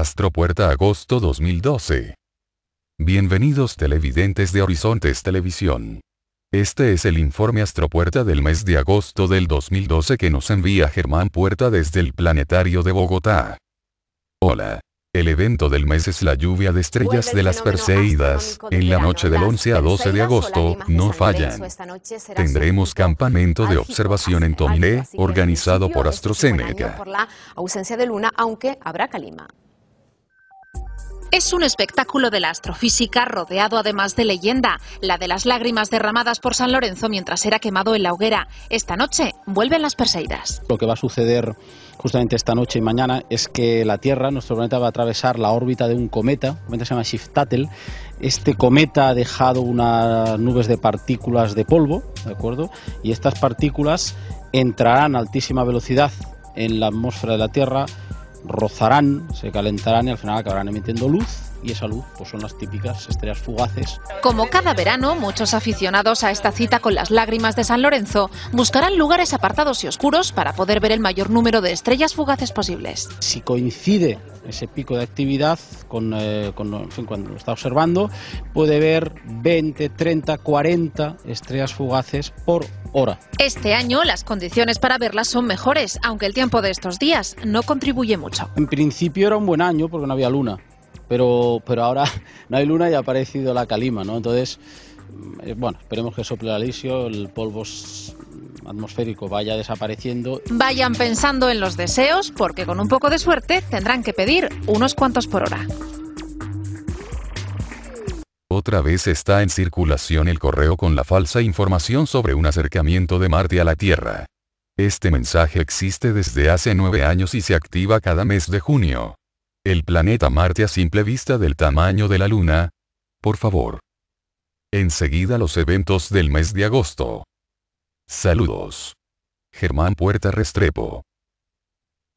Astropuerta Agosto 2012. Bienvenidos televidentes de Horizontes Televisión. Este es el informe Astropuerta del mes de agosto del 2012 que nos envía Germán Puerta desde el Planetario de Bogotá. Hola. El evento del mes es la lluvia de estrellas de las Perseidas, en la noche del 11 a 12 de agosto, no fallan. Tendremos campamento de observación en Tomlé, organizado este por la ausencia de luna, aunque habrá calima. Es un espectáculo de la astrofísica rodeado además de leyenda, la de las lágrimas derramadas por San Lorenzo mientras era quemado en la hoguera. Esta noche vuelven las Perseidas. Lo que va a suceder justamente esta noche y mañana es que la Tierra, nuestro planeta, va a atravesar la órbita de un cometa, un cometa se llama Shiftatel. Este cometa ha dejado unas nubes de partículas de polvo, ¿de acuerdo? Y estas partículas entrarán a altísima velocidad en la atmósfera de la Tierra rozarán, se calentarán y al final acabarán emitiendo luz y esa luz pues son las típicas estrellas fugaces. Como cada verano, muchos aficionados a esta cita con las lágrimas de San Lorenzo buscarán lugares apartados y oscuros para poder ver el mayor número de estrellas fugaces posibles. Si coincide ese pico de actividad, eh, cuando lo está observando, puede ver 20, 30, 40 estrellas fugaces por hora. Este año las condiciones para verlas son mejores, aunque el tiempo de estos días no contribuye mucho. En principio era un buen año porque no había luna, pero, pero ahora no hay luna y ha aparecido la calima, ¿no? Entonces, mm, eh, bueno, esperemos que sople el alisio, el polvo atmosférico vaya desapareciendo. Vayan pensando en los deseos porque con un poco de suerte tendrán que pedir unos cuantos por hora. Otra vez está en circulación el correo con la falsa información sobre un acercamiento de Marte a la Tierra. Este mensaje existe desde hace nueve años y se activa cada mes de junio. El planeta Marte a simple vista del tamaño de la Luna. Por favor. Enseguida los eventos del mes de agosto. Saludos. Germán Puerta Restrepo.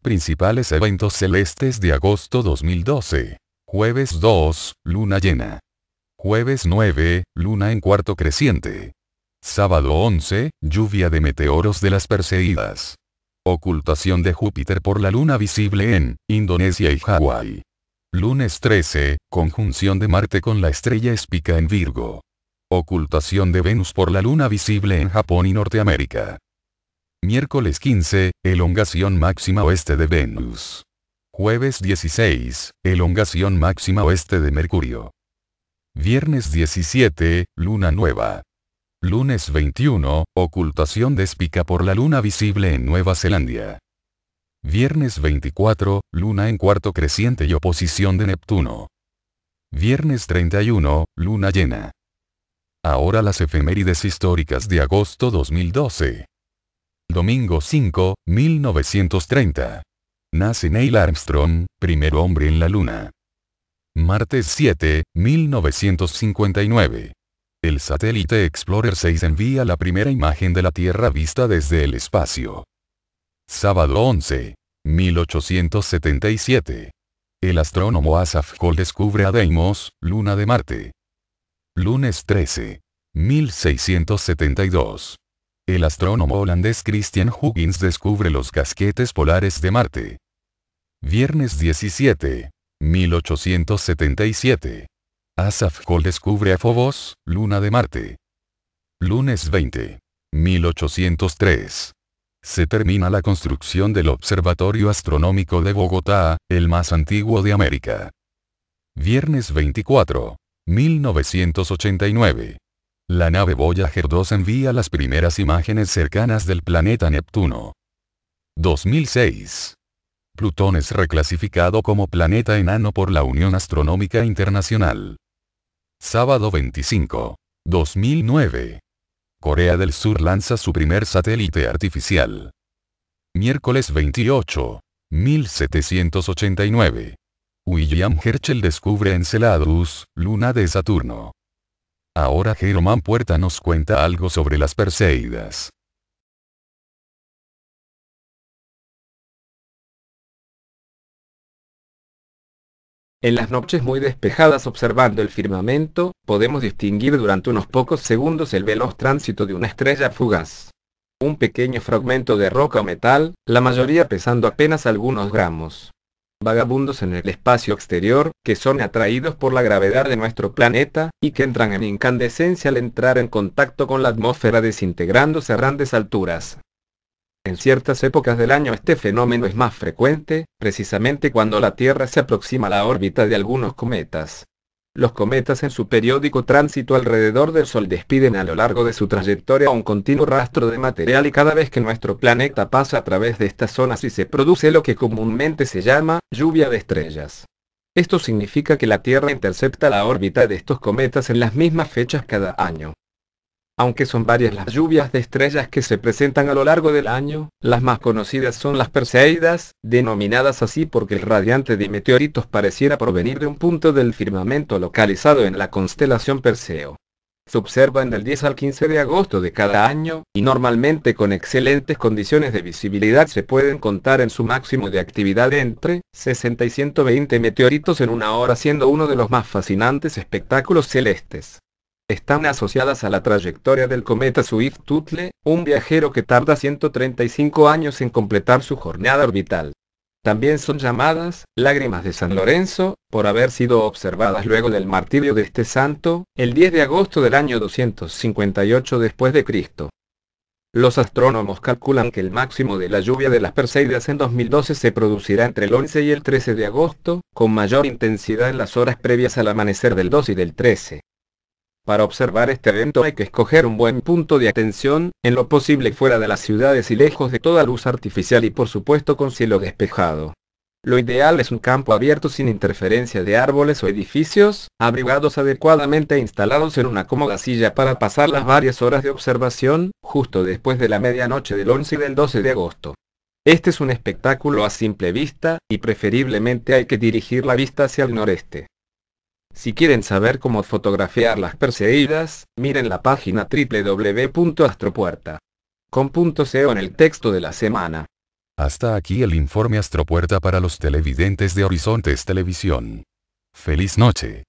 Principales eventos celestes de agosto 2012. Jueves 2, luna llena. Jueves 9, luna en cuarto creciente. Sábado 11, lluvia de meteoros de las Perseidas. Ocultación de Júpiter por la luna visible en Indonesia y Hawái. Lunes 13, conjunción de Marte con la estrella Espica en Virgo. Ocultación de Venus por la luna visible en Japón y Norteamérica. Miércoles 15, elongación máxima oeste de Venus. Jueves 16, elongación máxima oeste de Mercurio. Viernes 17, luna nueva. Lunes 21, ocultación de Espica por la luna visible en Nueva Zelanda. Viernes 24, luna en cuarto creciente y oposición de Neptuno. Viernes 31, luna llena. Ahora las efemérides históricas de agosto 2012. Domingo 5, 1930. Nace Neil Armstrong, primer hombre en la Luna. Martes 7, 1959. El satélite Explorer 6 envía la primera imagen de la Tierra vista desde el espacio. Sábado 11, 1877. El astrónomo Asaf Hall descubre a Deimos, luna de Marte. Lunes 13. 1672. El astrónomo holandés Christian Huggins descubre los casquetes polares de Marte. Viernes 17. 1877. Asaf Hall descubre a Phobos, luna de Marte. Lunes 20. 1803. Se termina la construcción del Observatorio Astronómico de Bogotá, el más antiguo de América. Viernes 24. 1989. La nave Voyager 2 envía las primeras imágenes cercanas del planeta Neptuno. 2006. Plutón es reclasificado como planeta enano por la Unión Astronómica Internacional. Sábado 25. 2009. Corea del Sur lanza su primer satélite artificial. Miércoles 28. 1789. William Herschel descubre Enceladus, luna de Saturno. Ahora Jeroman Puerta nos cuenta algo sobre las Perseidas. En las noches muy despejadas observando el firmamento, podemos distinguir durante unos pocos segundos el veloz tránsito de una estrella fugaz. Un pequeño fragmento de roca o metal, la mayoría pesando apenas algunos gramos vagabundos en el espacio exterior, que son atraídos por la gravedad de nuestro planeta, y que entran en incandescencia al entrar en contacto con la atmósfera desintegrándose a grandes alturas. En ciertas épocas del año este fenómeno es más frecuente, precisamente cuando la Tierra se aproxima a la órbita de algunos cometas. Los cometas en su periódico tránsito alrededor del Sol despiden a lo largo de su trayectoria un continuo rastro de material y cada vez que nuestro planeta pasa a través de estas zonas y se produce lo que comúnmente se llama lluvia de estrellas. Esto significa que la Tierra intercepta la órbita de estos cometas en las mismas fechas cada año. Aunque son varias las lluvias de estrellas que se presentan a lo largo del año, las más conocidas son las Perseidas, denominadas así porque el radiante de meteoritos pareciera provenir de un punto del firmamento localizado en la constelación Perseo. Se observan el 10 al 15 de agosto de cada año, y normalmente con excelentes condiciones de visibilidad se pueden contar en su máximo de actividad entre 60 y 120 meteoritos en una hora siendo uno de los más fascinantes espectáculos celestes están asociadas a la trayectoria del cometa Swift-Tuttle, un viajero que tarda 135 años en completar su jornada orbital. También son llamadas lágrimas de San Lorenzo, por haber sido observadas luego del martirio de este santo, el 10 de agosto del año 258 después de Cristo. Los astrónomos calculan que el máximo de la lluvia de las Perseidas en 2012 se producirá entre el 11 y el 13 de agosto, con mayor intensidad en las horas previas al amanecer del 2 y del 13. Para observar este evento hay que escoger un buen punto de atención, en lo posible fuera de las ciudades y lejos de toda luz artificial y por supuesto con cielo despejado. Lo ideal es un campo abierto sin interferencia de árboles o edificios, abrigados adecuadamente e instalados en una cómoda silla para pasar las varias horas de observación, justo después de la medianoche del 11 y del 12 de agosto. Este es un espectáculo a simple vista, y preferiblemente hay que dirigir la vista hacia el noreste. Si quieren saber cómo fotografiar las perseguidas, miren la página www.astropuerta.com.co en el texto de la semana. Hasta aquí el informe Astropuerta para los televidentes de Horizontes Televisión. Feliz noche.